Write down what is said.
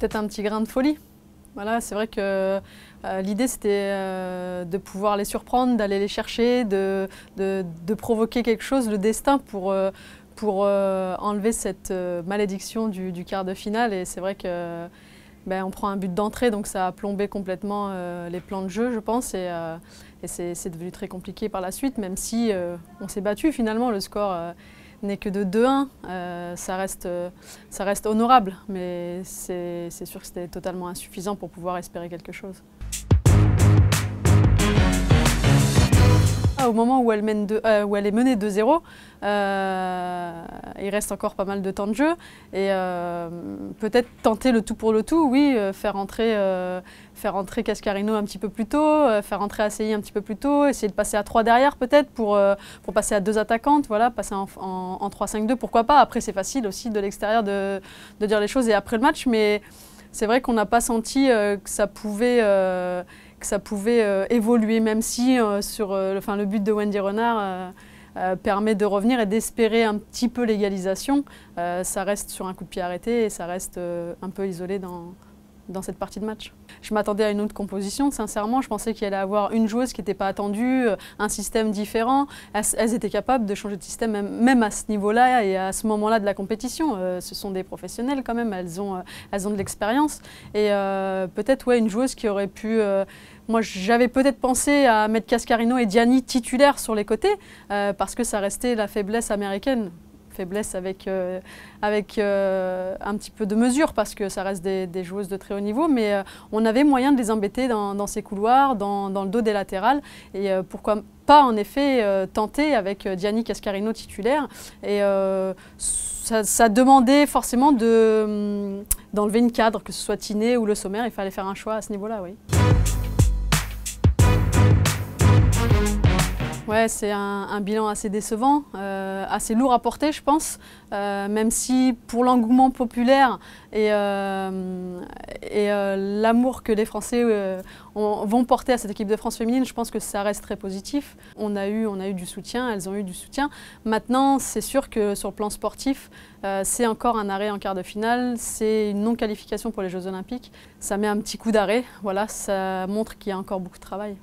peut-être un petit grain de folie. Voilà, c'est vrai que euh, l'idée c'était euh, de pouvoir les surprendre, d'aller les chercher, de, de, provoquer quelque chose, le destin pour, euh, pour enlever cette malédiction du, quart de finale. Et c'est vrai que ben, on prend un but d'entrée, donc ça a plombé complètement les plans de jeu, je pense. Et, et c'est devenu très compliqué par la suite, même si on s'est battu finalement, le score n'est que de 2-1. Euh, ça, reste, euh, ça reste honorable, mais c'est sûr que c'était totalement insuffisant pour pouvoir espérer quelque chose. au moment où elle, mène de, euh, où elle est menée 2-0, euh, il reste encore pas mal de temps de jeu. Et euh, peut-être tenter le tout pour le tout, oui, faire entrer, faire entrer Cascarino un petit peu plus tôt, faire entrer ACI un petit peu plus tôt, essayer de passer à 3 derrière peut-être pour, pour passer à deux attaquantes, voilà, passer en, en 3-5-2, pourquoi pas. Après, c'est facile aussi de l'extérieur de, de, dire les choses et après le match, mais c'est vrai qu'on n'a pas senti que ça pouvait que ça pouvait euh, évoluer, même si euh, sur, euh, le but de Wendy Renard permet de revenir et d'espérer un petit peu l'égalisation, ça reste sur un coup de pied arrêté et ça reste un peu isolé dans, dans cette partie de match. Je m'attendais à une autre composition, sincèrement. Je pensais qu'il allait avoir une joueuse qui n'était pas attendue, euh, un système différent. Elles, étaient capables de changer de système, même, à ce niveau-là et à ce moment-là de la compétition. Euh, ce sont des professionnels quand même, elles ont, euh, elles ont de l'expérience. Et peut-être une joueuse qui aurait pu... moi, j'avais peut-être pensé à mettre Cascarino et Diani titulaires sur les côtés, parce que ça restait la faiblesse américaine faiblesse avec, euh, avec euh, un petit peu de mesure parce que ça reste des, joueuses de très haut niveau, mais euh, on avait moyen de les embêter dans, dans ces couloirs, dans, dans, le dos des latérales. Et pourquoi pas, en effet, tenter avec Gianni Cascarino titulaire. Et ça, demandait forcément hum, d'enlever une cadre, que ce soit Tiné ou le sommaire. Il fallait faire un choix à ce niveau-là, oui. Ouais, c'est un, bilan assez décevant, euh, assez lourd à porter, je pense, euh, même si pour l'engouement populaire et, euh, l'amour que les Français vont porter à cette équipe de France féminine, je pense que ça reste très positif. On a eu, on a eu du soutien, elles ont eu du soutien. Maintenant, c'est sûr que sur le plan sportif, c'est encore un arrêt en quart de finale, c'est une non-qualification pour les Jeux Olympiques. Ça met un petit coup d'arrêt, voilà, ça montre qu'il y a encore beaucoup de travail.